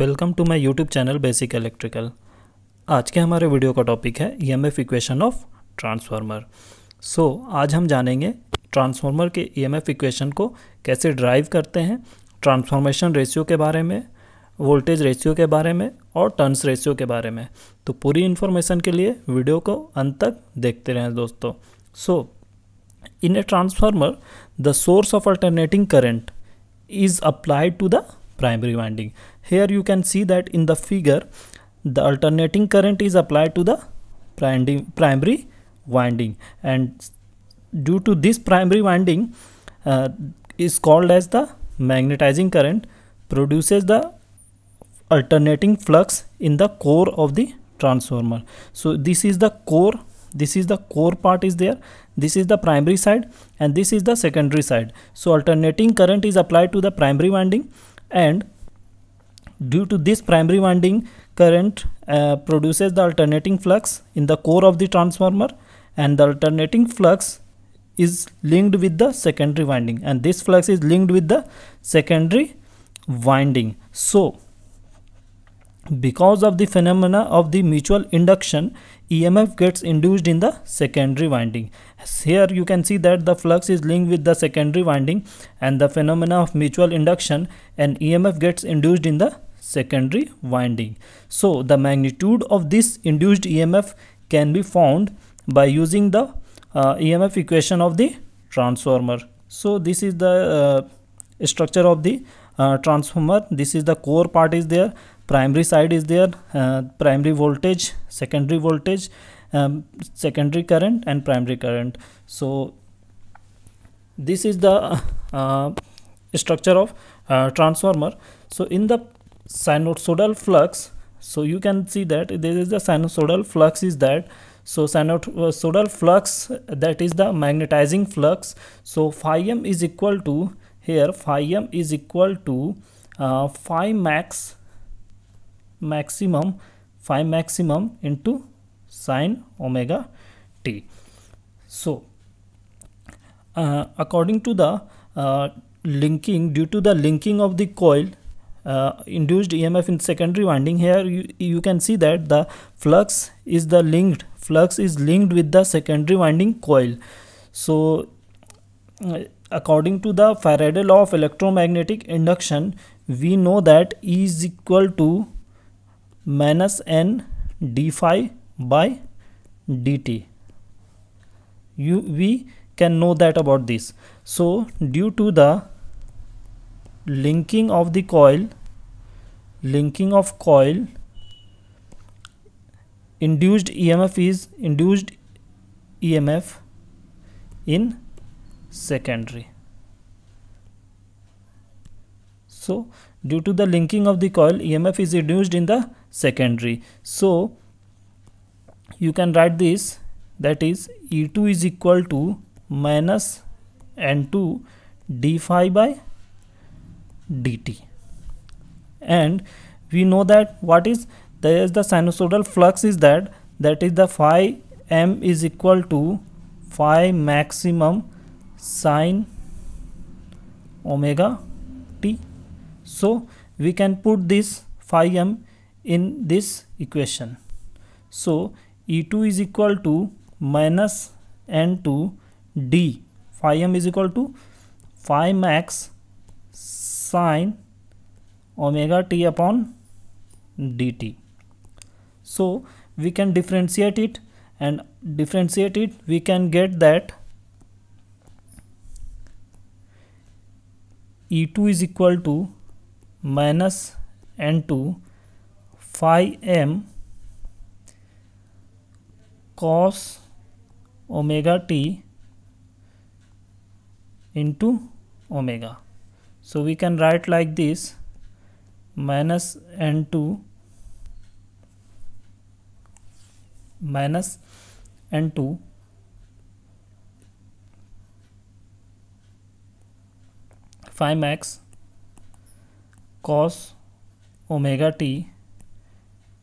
Welcome to my YouTube channel basic electrical आज के हमारे वीडियो का टॉपिक है EMF equation of transformer so आज हम जानेंगे ट्रांसफार्मर के ईएमएफ e इक्वेशन को कैसे ड्राइव करते हैं ट्रांसफॉर्मेशन रेशियो के बारे में वोल्टेज रेशियो के बारे में और टर्न्स रेशियो के बारे में तो पूरी इन्फॉर्मेशन के लिए वीडियो को अंत तक देखते रहें दोस्तों so in a transformer the source of alternating current is applied to the primary winding. Here you can see that in the figure, the alternating current is applied to the primary winding and due to this primary winding uh, is called as the magnetizing current produces the alternating flux in the core of the transformer so this is the core this is the core part is there this is the primary side and this is the secondary side so alternating current is applied to the primary winding and due to this primary winding current uh, produces the alternating flux in the core of the transformer and the alternating flux is linked with the secondary winding and this flux is linked with the secondary winding so because of the phenomena of the mutual induction emf gets induced in the secondary winding here you can see that the flux is linked with the secondary winding and the phenomena of mutual induction and emf gets induced in the secondary winding so the magnitude of this induced emf can be found by using the uh, emf equation of the transformer so this is the uh, structure of the uh, transformer this is the core part is there primary side is there uh, primary voltage secondary voltage um, secondary current and primary current so this is the uh, structure of uh, transformer so in the sinusoidal flux so you can see that there is the sinusoidal flux is that so sinusoidal flux that is the magnetizing flux so phi m is equal to here phi m is equal to uh, phi max maximum phi maximum into sine omega t so uh, according to the uh, linking due to the linking of the coil uh, induced emf in secondary winding here you, you can see that the flux is the linked flux is linked with the secondary winding coil so uh, according to the faraday law of electromagnetic induction we know that e is equal to minus n d phi by dt. You, we can know that about this. So due to the linking of the coil, linking of coil, induced EMF is induced EMF in secondary. So due to the linking of the coil, EMF is induced in the secondary. So you can write this that is E2 is equal to minus N2 d phi by dt and we know that what is there is the sinusoidal flux is that that is the phi m is equal to phi maximum sine omega t so we can put this phi m in this equation. So E2 is equal to minus N2 D phi m is equal to phi max sine omega t upon dt. So we can differentiate it and differentiate it we can get that E2 is equal to minus N2 phi m cos omega t into omega. So we can write like this minus n2 minus n2 phi max cos omega t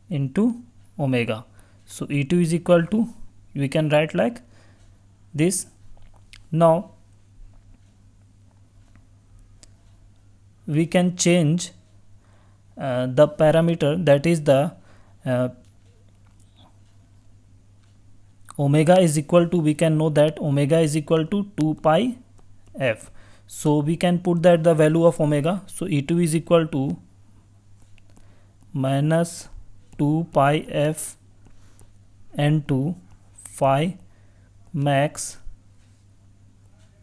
into omega. So E2 is equal to we can write like this. Now we can change uh, the parameter that is the uh, omega is equal to we can know that omega is equal to 2 pi f so we can put that the value of omega so e2 is equal to minus 2 pi f n2 phi max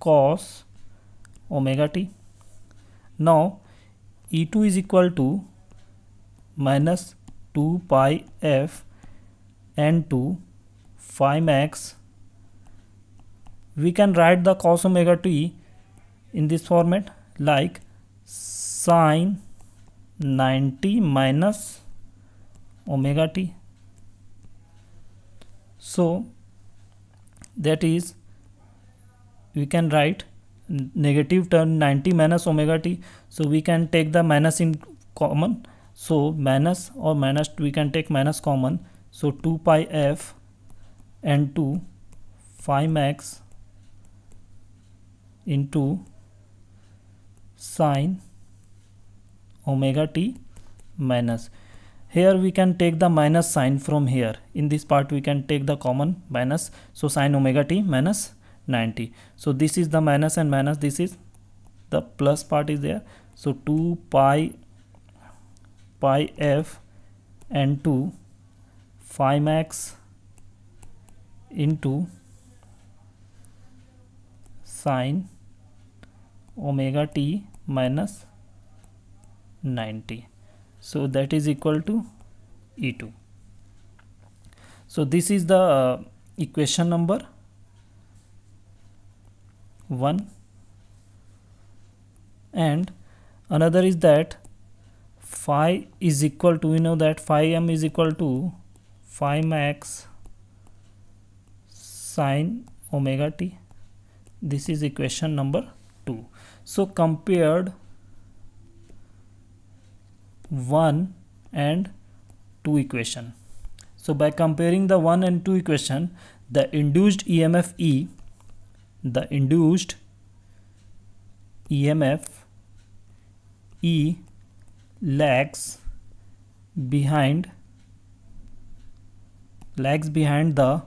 cos omega t. Now E2 is equal to minus 2 pi f n2 phi max we can write the cos omega t in this format like sine 90 minus omega t. So that is we can write negative term 90 minus omega t. So we can take the minus in common. So minus or minus we can take minus common. So 2 pi f and 2 phi max into sine omega t minus here we can take the minus sign from here in this part we can take the common minus so sine omega t minus 90 so this is the minus and minus this is the plus part is there so 2 pi pi f and 2 phi max into sine omega t minus 90 so that is equal to E2 so this is the uh, equation number 1 and another is that phi is equal to we know that phi m is equal to phi max sine omega t this is equation number 2 so compared 1 and 2 equation. So by comparing the 1 and 2 equation, the induced EMF E, the induced EMF E lags behind lags behind the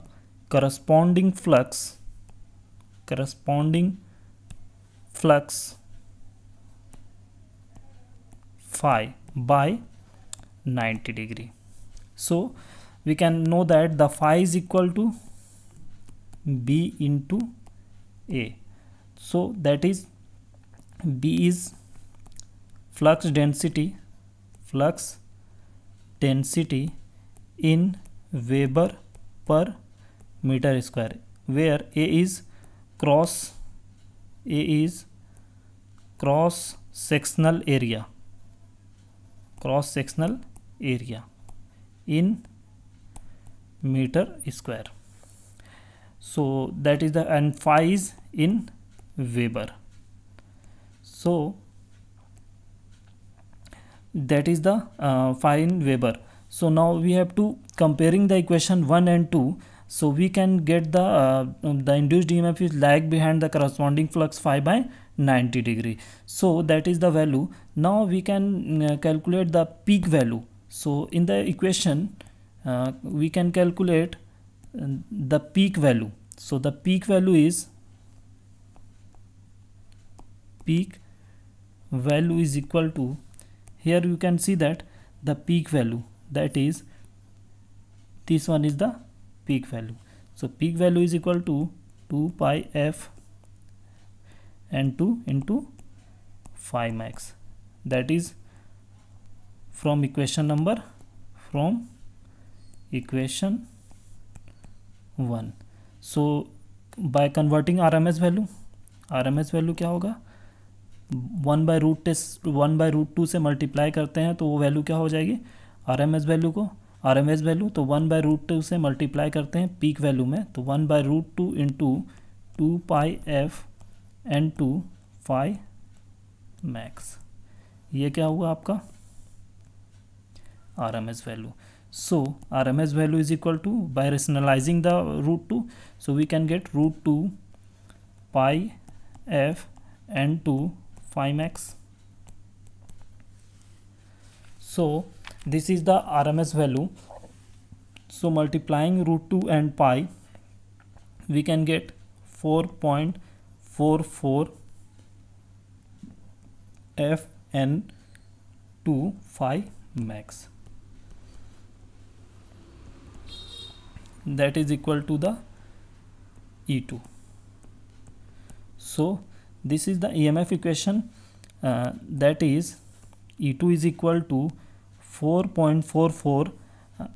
corresponding flux corresponding flux phi by 90 degree so we can know that the phi is equal to b into a so that is b is flux density flux density in Weber per meter square where A is cross A is cross sectional area cross sectional area in meter square so that is the and phi is in weber so that is the uh, phi in weber so now we have to comparing the equation 1 and 2 so we can get the, uh, the induced EMF is lag behind the corresponding flux phi by 90 degree. So that is the value. Now we can uh, calculate the peak value. So in the equation, uh, we can calculate uh, the peak value. So the peak value is peak value is equal to here you can see that the peak value that is this one is the peak value so peak value is equal to 2 pi f and 2 into phi max that is from equation number from equation 1 so by converting rms value rms value क्या होगा one by root test one by root two से multiply करते हैं तो वो value क्या हो जाएगी आर एम एस वैल्यू को आर एम एस वैल्यू तो वन बाय रूट टू से मल्टीप्लाई करते हैं पीक वैल्यू में तो one by root two into two pi F N two phi max ये क्या हुआ आपका R M S value so R M S value is equal to by rationalising the root two so we can get root two pi F N two phi max so this is the RMS value so multiplying root 2 and pi we can get 4.44 fn phi max that is equal to the E2 so this is the EMF equation uh, that is E2 is equal to 4.44 uh,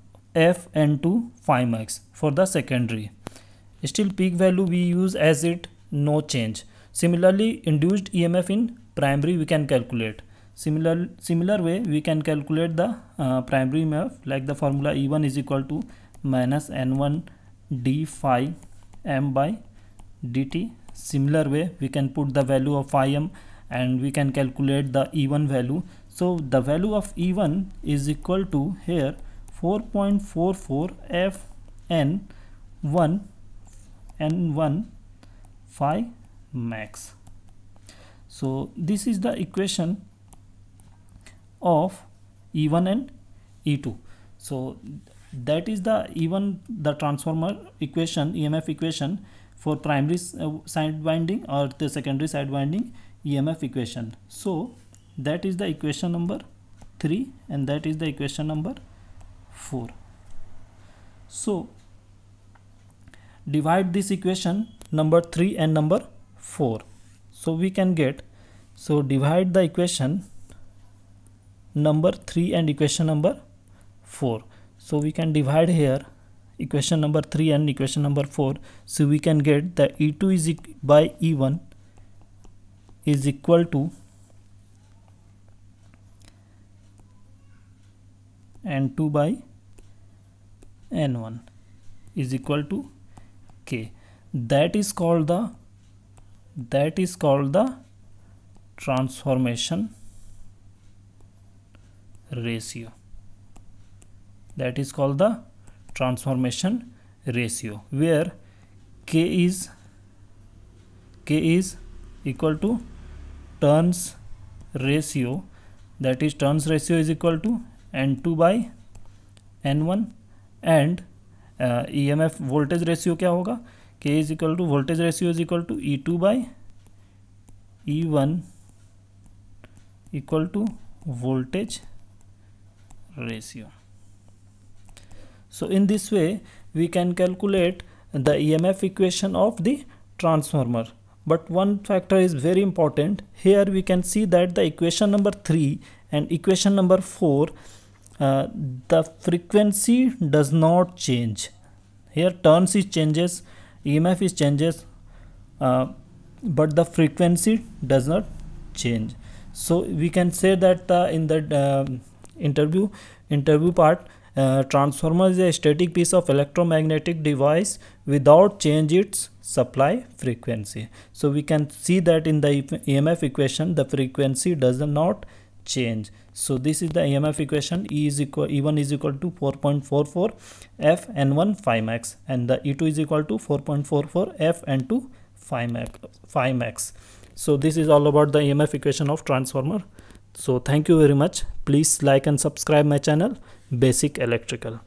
f into phi 5 max for the secondary. Still peak value we use as it no change. Similarly induced EMF in primary we can calculate. Similar similar way we can calculate the uh, primary EMF like the formula E1 is equal to minus N1 d phi m by dt. Similar way we can put the value of phi m and we can calculate the E1 value so the value of E1 is equal to here 4.44 F N 1 N 1 phi max. So this is the equation of E1 and E2. So that is the even the transformer equation EMF equation for primary uh, side winding or the secondary side winding EMF equation. So that is the equation number 3 and that is the equation number 4 so divide this equation number 3 and number 4 so we can get so divide the equation number 3 and equation number 4 so we can divide here equation number 3 and equation number 4 so we can get the e2 is e by e1 is equal to n2 by n1 is equal to k that is called the that is called the transformation ratio that is called the transformation ratio where k is k is equal to turns ratio that is turns ratio is equal to n2 by n1 and EMF voltage ratio voltage ratio K is equal to voltage ratio is equal to E2 by E1 equal to voltage ratio so in this way we can calculate the emf equation of the transformer but one factor is very important here we can see that the equation number 3 and equation number 4 uh, the frequency does not change here turns is changes emf is changes uh, but the frequency does not change so we can say that uh, in the uh, interview interview part uh, transformer is a static piece of electromagnetic device without change its supply frequency so we can see that in the emf equation the frequency does not change so this is the emf equation e is equal e1 is equal to 4.44 f n1 phi max and the e2 is equal to 4.44 f n2 phi max max so this is all about the emf equation of transformer so thank you very much please like and subscribe my channel basic electrical